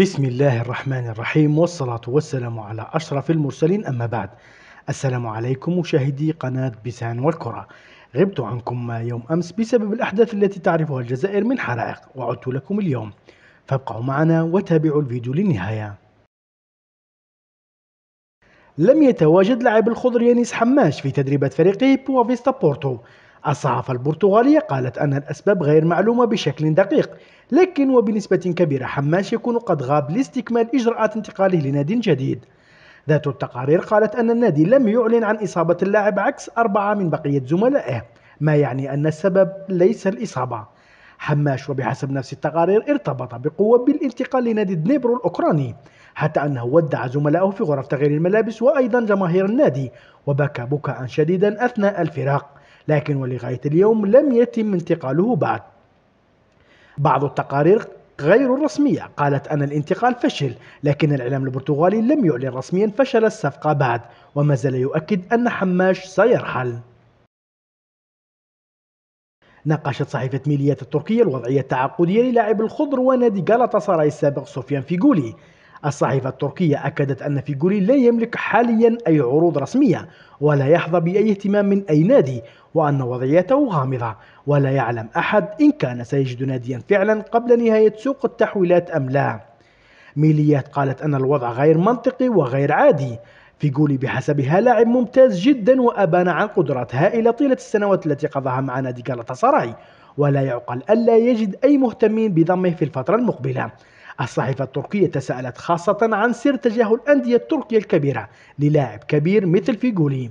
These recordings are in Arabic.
بسم الله الرحمن الرحيم والصلاة والسلام على أشرف المرسلين أما بعد السلام عليكم مشاهدي قناة بسان والكرة غبت عنكم يوم أمس بسبب الأحداث التي تعرفها الجزائر من حرائق وعدت لكم اليوم فابقوا معنا وتابعوا الفيديو للنهاية لم يتواجد لاعب الخضر يانيس حماش في تدريبات فريقه بوافيستا بورتو الصحافة البرتغالية قالت أن الأسباب غير معلومة بشكل دقيق لكن وبنسبة كبيرة حماس يكون قد غاب لاستكمال إجراءات انتقاله لنادي جديد ذات التقارير قالت أن النادي لم يعلن عن إصابة اللاعب عكس أربعة من بقية زملائه ما يعني أن السبب ليس الإصابة حماش وبحسب نفس التقارير ارتبط بقوة بالانتقال لنادي دنيبرو الأوكراني حتى أنه ودع زملائه في غرف تغيير الملابس وأيضا جماهير النادي وبكى بكاء شديدا أثناء الفراق لكن ولغاية اليوم لم يتم انتقاله بعد بعض التقارير غير الرسمية قالت أن الانتقال فشل لكن الإعلام البرتغالي لم يعلن رسميا فشل الصفقة بعد وما زال يؤكد أن حماش سيرحل ناقشت صحيفة ميليات التركية الوضعية التعاقدية للاعب الخضر ونادي غالاتا سراي السابق سفيان فيغولي الصحيفة التركية أكدت أن فيجوري لا يملك حاليا أي عروض رسمية ولا يحظى بأي اهتمام من أي نادي وأن وضعيته غامضة ولا يعلم أحد إن كان سيجد ناديا فعلا قبل نهاية سوق التحويلات أم لا ميليات قالت أن الوضع غير منطقي وغير عادي فيجولي بحسبها لاعب ممتاز جدا وأبان عن قدرات هائلة طيلة السنوات التي قضاها مع نادي جالاتا سراي ولا يعقل ألا يجد أي مهتمين بضمه في الفترة المقبلة الصحيفة التركية تساءلت خاصة عن سر تجاهل أندية تركيا الكبيرة للاعب كبير مثل فيجولي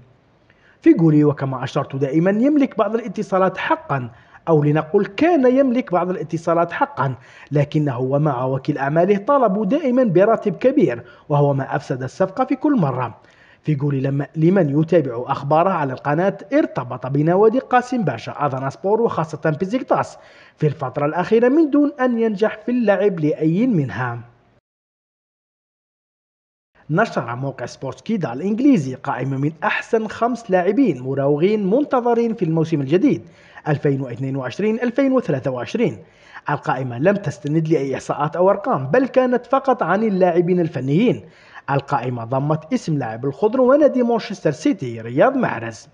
فيجولي وكما أشرت دائما يملك بعض الاتصالات حقا أو لنقل كان يملك بعض الاتصالات حقا لكنه ومع وكيل أعماله طالبوا دائما براتب كبير وهو ما أفسد الصفقة في كل مرة فيقول لما لمن يتابع أخباره على القناة ارتبط بنوادي قاسم باشا سبور وخاصة بزيكتاس في الفترة الأخيرة من دون أن ينجح في اللعب لأي منها نشر موقع سبورت كيدا الإنجليزي قائمة من أحسن خمس لاعبين مراوغين منتظرين في الموسم الجديد 2022-2023 القائمة لم تستند لأي إحصاءات أو أرقام بل كانت فقط عن اللاعبين الفنيين القائمة ضمت اسم لاعب الخضر ونادي مانشستر سيتي رياض محرز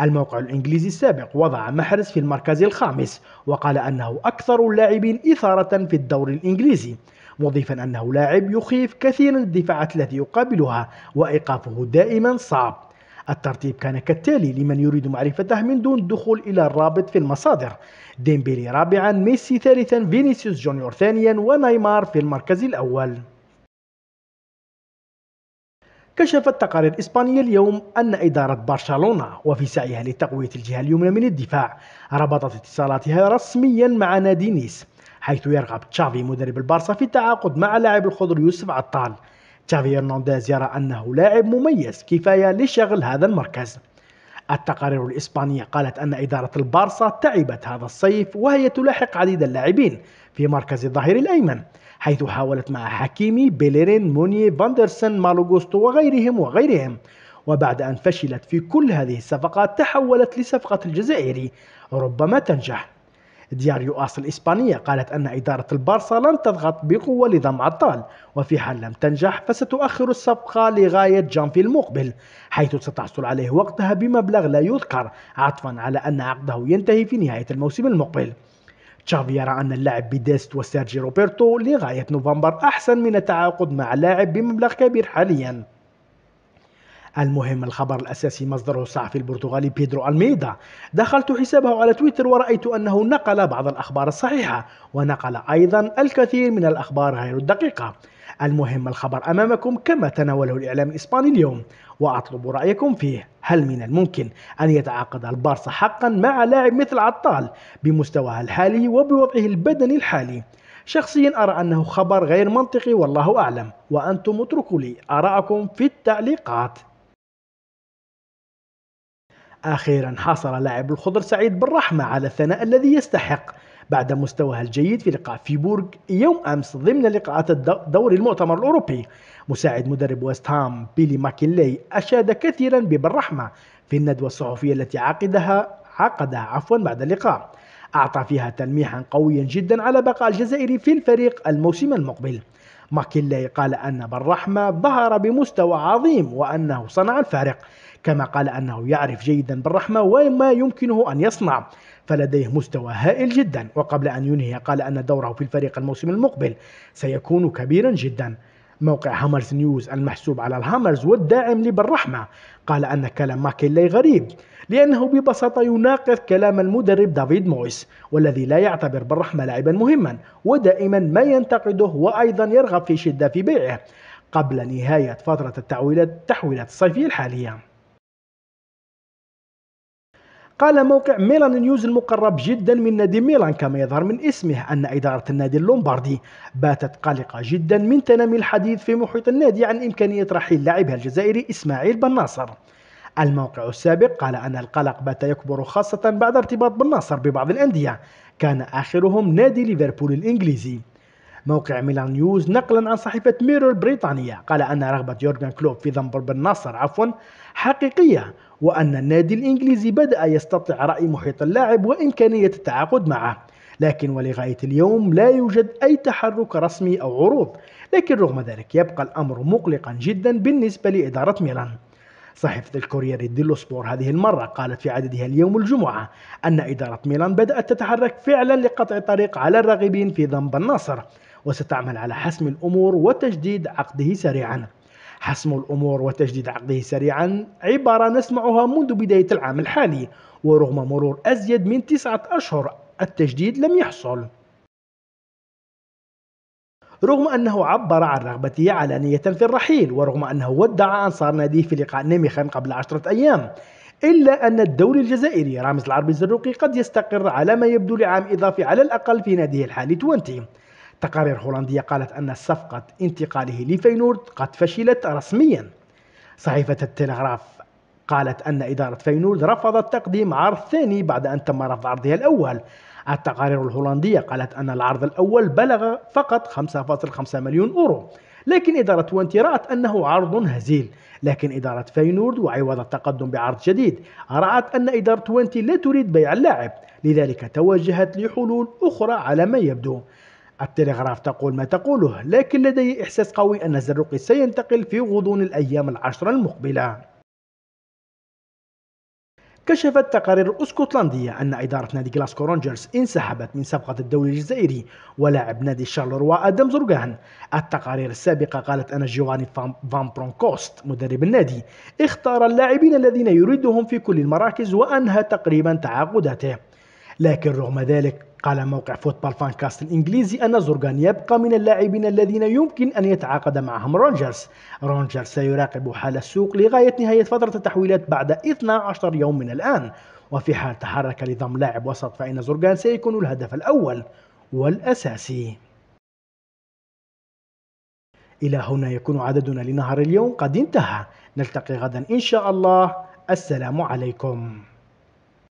الموقع الإنجليزي السابق وضع محرز في المركز الخامس وقال أنه أكثر اللاعبين إثارة في الدوري الإنجليزي مضيفا أنه لاعب يخيف كثيرا الدفاعات التي يقابلها وإيقافه دائما صعب الترتيب كان كالتالي لمن يريد معرفته من دون الدخول إلى الرابط في المصادر ديمبيلي رابعا ميسي ثالثا فينيسيوس جونيور ثانيا ونيمار في المركز الأول كشفت تقارير إسبانية اليوم أن إدارة برشلونة وفي سعيها لتقوية الجهة اليمنى من الدفاع ربطت اتصالاتها رسميا مع نادي نيس حيث يرغب تشافي مدرب البارسا في التعاقد مع لاعب الخضر يوسف عطال تشافي هرنانديز يرى أنه لاعب مميز كفاية لشغل هذا المركز التقارير الإسبانية قالت أن إدارة البارسا تعبت هذا الصيف وهي تلاحق عديد اللاعبين في مركز الظهير الأيمن حيث حاولت مع حكيمي بيليرين موني فاندرسن مالوغوستو وغيرهم وغيرهم وبعد أن فشلت في كل هذه الصفقات تحولت لصفقة الجزائري ربما تنجح ديار اس الإسبانية قالت أن إدارة البارسا لن تضغط بقوة لضم عطال وفي حال لم تنجح فستؤخر الصفقة لغاية جانفي المقبل حيث ستحصل عليه وقتها بمبلغ لا يذكر عطفا على أن عقده ينتهي في نهاية الموسم المقبل تشافي يرى أن اللاعب بيديست وسيرجي روبرتو لغاية نوفمبر أحسن من التعاقد مع لاعب بمبلغ كبير حالياً المهم الخبر الأساسي مصدره الصحفي البرتغالي بيدرو ألميدا دخلت حسابه على تويتر ورأيت أنه نقل بعض الأخبار الصحيحة ونقل أيضا الكثير من الأخبار غير الدقيقة المهم الخبر أمامكم كما تناوله الإعلام الإسباني اليوم وأطلب رأيكم فيه هل من الممكن أن يتعاقد البارسا حقا مع لاعب مثل عطال بمستواه الحالي وبوضعه البدني الحالي شخصيا أرى أنه خبر غير منطقي والله أعلم وأنتم اتركوا لي آراءكم في التعليقات أخيرا حصل لاعب الخضر سعيد بالرحمة على الثناء الذي يستحق بعد مستواه الجيد في لقاء فيبورغ يوم أمس ضمن لقاءات دوري المؤتمر الأوروبي مساعد مدرب ويست هام بيلي ماكينلي أشاد كثيرا ببالرحمة في الندوة الصحفية التي عقدها عقدها عفوا بعد اللقاء أعطى فيها تلميحا قويا جدا على بقاء الجزائري في الفريق الموسم المقبل ماكينلي قال أن بالرحمة ظهر بمستوى عظيم وأنه صنع الفارق كما قال أنه يعرف جيدا بالرحمة وما يمكنه أن يصنع فلديه مستوى هائل جدا وقبل أن ينهي قال أن دوره في الفريق الموسم المقبل سيكون كبيرا جدا موقع هامرز نيوز المحسوب على الهامرز والداعم لبالرحمة قال أن كلام ماكيلي غريب لأنه ببساطة يناقض كلام المدرب دافيد مويس والذي لا يعتبر بالرحمة لاعبا مهما ودائما ما ينتقده وأيضا يرغب في شدة في بيعه قبل نهاية فترة التحويلات الصيفية الحالية قال موقع ميلان نيوز المقرب جدا من نادي ميلان كما يظهر من اسمه أن إدارة النادي اللومباردي باتت قلقة جدا من تنامي الحديث في محيط النادي عن إمكانية رحيل لاعبها الجزائري إسماعيل بن ناصر الموقع السابق قال أن القلق بات يكبر خاصة بعد ارتباط بن ناصر ببعض الأندية كان آخرهم نادي ليفربول الإنجليزي موقع ميلان نيوز نقلا عن صحيفة ميرور البريطانية قال أن رغبة يورجن كلوب في ذنب بن نصر عفوا حقيقية وأن النادي الإنجليزي بدأ يستطيع رأي محيط اللاعب وإمكانية التعاقد معه لكن ولغاية اليوم لا يوجد أي تحرك رسمي أو عروض لكن رغم ذلك يبقى الأمر مقلقا جدا بالنسبة لإدارة ميلان صحيفة الكوريا ديلو سبور هذه المرة قالت في عددها اليوم الجمعة أن إدارة ميلان بدأت تتحرك فعلا لقطع الطريق على الراغبين في ذنب النصر وستعمل على حسم الأمور وتجديد عقده سريعا حسم الأمور وتجديد عقده سريعا عبارة نسمعها منذ بداية العام الحالي ورغم مرور أزيد من تسعة أشهر التجديد لم يحصل رغم أنه عبر عن رغبته علانية في الرحيل ورغم أنه ودع أنصار ناديه في لقاء نيميخان قبل عشرة أيام إلا أن الدوري الجزائري رامز العربي الزروقي قد يستقر على ما يبدو لعام إضافي على الأقل في ناديه الحالي 20 تقارير هولندية قالت أن صفقة انتقاله لفينورد قد فشلت رسميا صحيفة التلغراف قالت أن إدارة فينورد رفضت تقديم عرض ثاني بعد أن تم رفض عرضها الأول التقارير الهولندية قالت أن العرض الأول بلغ فقط 5.5 مليون أورو لكن إدارة وانتي رأت أنه عرض هزيل لكن إدارة فينورد وعوض التقدم بعرض جديد رأت أن إدارة وانتي لا تريد بيع اللاعب لذلك توجهت لحلول أخرى على ما يبدو التلغراف تقول ما تقوله لكن لدي إحساس قوي أن الزرقي سينتقل في غضون الأيام العشرة المقبلة كشفت تقارير اسكتلندية أن إدارة نادي جلاسكو رونجرز انسحبت من صفقة الدوري الجزائري ولاعب نادي شارلوروا آدم زرقان التقارير السابقة قالت أن جيواني فان برونكوست مدرب النادي اختار اللاعبين الذين يريدهم في كل المراكز وأنهى تقريبا تعاقداته لكن رغم ذلك قال موقع فوتبال فانكاست الإنجليزي أن زورغان يبقى من اللاعبين الذين يمكن أن يتعاقد معهم رونجرز رونجرز سيراقب حال السوق لغاية نهاية فترة التحويلات بعد 12 يوم من الآن وفي حال تحرك لضم لاعب وسط فإن زورغان سيكون الهدف الأول والأساسي إلى هنا يكون عددنا لنهار اليوم قد انتهى نلتقي غدا إن شاء الله السلام عليكم